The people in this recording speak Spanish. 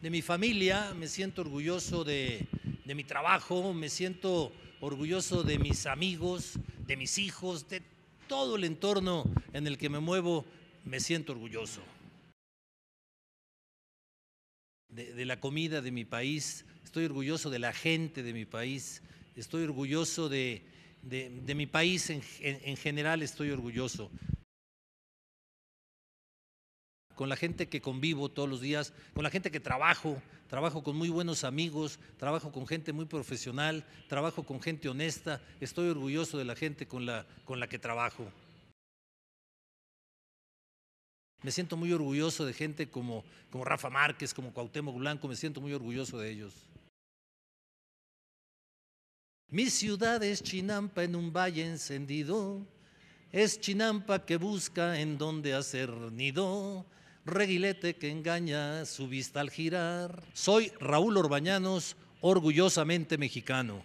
de mi familia, me siento orgulloso de, mi trabajo, me siento orgulloso de mis amigos, de mis hijos, de todo el entorno en el que me muevo, me siento orgulloso. De, la comida de mi país, estoy orgulloso de la gente de mi país, estoy orgulloso de, mi país en general, estoy orgulloso con la gente que convivo todos los días, con la gente que trabajo, trabajo con muy buenos amigos, trabajo con gente muy profesional, trabajo con gente honesta, estoy orgulloso de la gente con la, que trabajo. Me siento muy orgulloso de gente como, como Rafa Márquez, como Cuauhtémoc Blanco, me siento muy orgulloso de ellos. Mi ciudad es Chinampa en un valle encendido, es Chinampa que busca en dónde hacer nido reguilete que engaña su vista al girar. Soy Raúl Orbañanos, orgullosamente mexicano.